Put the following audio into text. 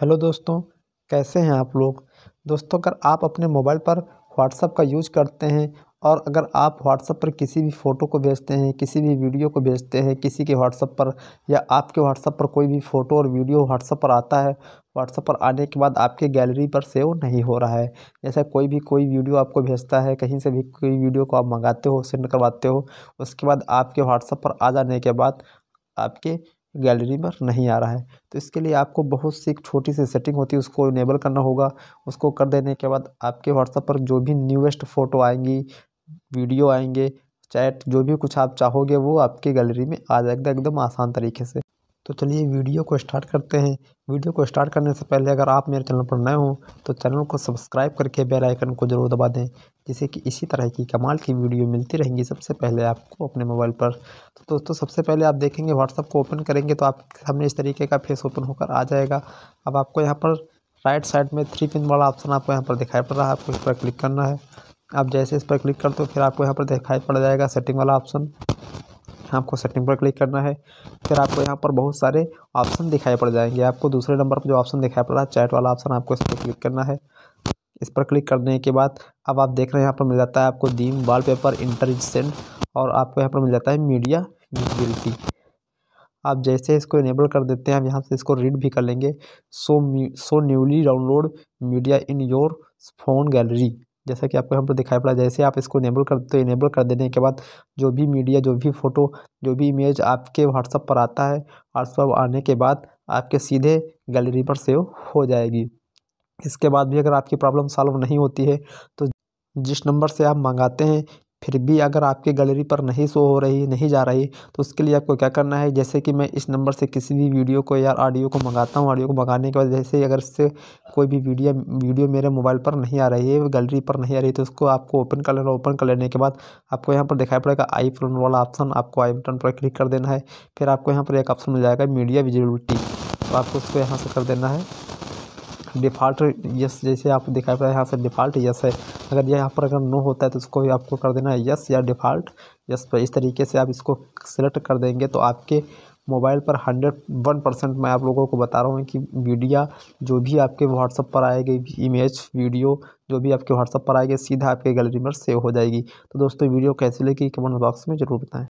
hello दोस्तों कैसे हैं आप लोग दोस्तों अगर आप अपने मोबाइल पर व्हाट्सअप का यूज करते हैं और अगर आप व्हाट्सअप पर किसी भी फ़ोटो को भेजते हैं किसी भी वीडियो को भेजते हैं किसी के व्हाट्सअप पर या आपके व्हाट्सअप पर कोई भी फ़ोटो और वीडियो व्हाट्सअप पर आता है व्हाट्सअप पर आने के बाद आपके गैलरी पर सेव नहीं हो रहा है जैसे कोई भी कोई वीडियो आपको भेजता है कहीं से भी कोई वीडियो को आप मंगाते हो सेंड करवाते हो उसके बाद आपके व्हाट्सअप पर आ जाने के बाद आपके गैलरी पर नहीं आ रहा है तो इसके लिए आपको बहुत सी एक छोटी सी सेटिंग होती है उसको इनेबल करना होगा उसको कर देने के बाद आपके व्हाट्सएप पर जो भी न्यूएस्ट फ़ोटो आएंगी वीडियो आएंगे चैट जो भी कुछ आप चाहोगे वो आपकी गैलरी में आ जाएगा एकदम आसान तरीके से तो चलिए वीडियो को स्टार्ट करते हैं वीडियो को स्टार्ट करने से पहले अगर आप मेरे चैनल पर नए हों तो चैनल को सब्सक्राइब करके बेल आइकन को ज़रूर दबा दें जिससे कि इसी तरह की कमाल की वीडियो मिलती रहेंगी सबसे पहले आपको अपने मोबाइल पर तो दोस्तों सबसे पहले आप देखेंगे व्हाट्सअप को ओपन करेंगे तो आपके सामने इस तरीके का फेस ओपन होकर आ जाएगा अब आपको यहाँ पर राइट साइड में थ्री पिन वाला ऑप्शन आपको यहाँ पर दिखाई पड़ रहा है आपको इस पर क्लिक करना है आप जैसे इस पर क्लिक करते हो फिर आपको यहाँ पर दिखाई पड़ जाएगा सेटिंग वाला ऑप्शन आपको सेटिंग पर क्लिक करना है फिर आपको यहाँ पर बहुत सारे ऑप्शन दिखाई पड़ जाएंगे आपको दूसरे नंबर पर जो ऑप्शन दिखाई पड़ रहा है चैट वाला ऑप्शन आपको इस पर क्लिक करना है इस पर क्लिक करने के बाद अब आप देख रहे हैं यहाँ पर मिल जाता है आपको दीम पेपर इंटरसेंट और आपको यहाँ पर मिल जाता है मीडिया विजिबिलिटी आप जैसे इसको इनेबल कर देते हैं आप यहाँ से इसको रीड भी कर लेंगे so so newly download media in your phone gallery जैसा कि आपको यहाँ पर दिखाई पड़ा जैसे आप इसको इनेबल कर तो इनेबल कर देने के बाद जो भी मीडिया जो भी फ़ोटो जो भी इमेज आपके व्हाट्सअप पर आता है व्हाट्सअप आने के बाद आपके सीधे गैलरी पर सेव हो जाएगी इसके बाद भी अगर आपकी प्रॉब्लम सॉल्व नहीं होती है तो जिस नंबर से आप मंगाते हैं फिर भी अगर आपकी गैलरी पर नहीं शो हो रही नहीं जा रही तो उसके लिए आपको क्या करना है जैसे कि मैं इस नंबर से किसी भी वीडियो को या ऑडियो को मंगाता हूँ ऑडियो को मंगाने के बाद जैसे अगर इससे कोई भी वीडियो वीडियो मेरे मोबाइल पर नहीं आ रही है गैलरी पर नहीं आ रही तो उसको आपको ओपन कर लेना ओपन कर लेने के बाद आपको यहाँ पर दिखाई पड़ेगा आई फोन वाला ऑप्शन आपको आई बटन पर क्लिक कर देना है फिर आपको यहाँ पर एक ऑप्शन मिल जाएगा मीडिया विजिबिलिटी तो आपको उसको यहाँ से कर देना है डिफ़ॉल्ट यस जैसे आप दिखाई पड़ा यहाँ से डिफ़ॉल्ट यस है अगर यहाँ पर अगर नो होता है तो उसको आपको कर देना है यस या डिफ़ॉल्ट यस पर इस तरीके से आप इसको सिलेक्ट कर देंगे तो आपके मोबाइल पर हंड्रेड वन परसेंट मैं आप लोगों को बता रहा हूँ कि मीडिया जो भी आपके व्हाट्सअप पर आएगी इमेज वीडियो जो भी आपके व्हाट्सअप पर आएगी सीधा आपके गैलरी में सेव हो जाएगी तो दोस्तों वीडियो कैसी लगी कमेंट बॉक्स में ज़रूर बताएँ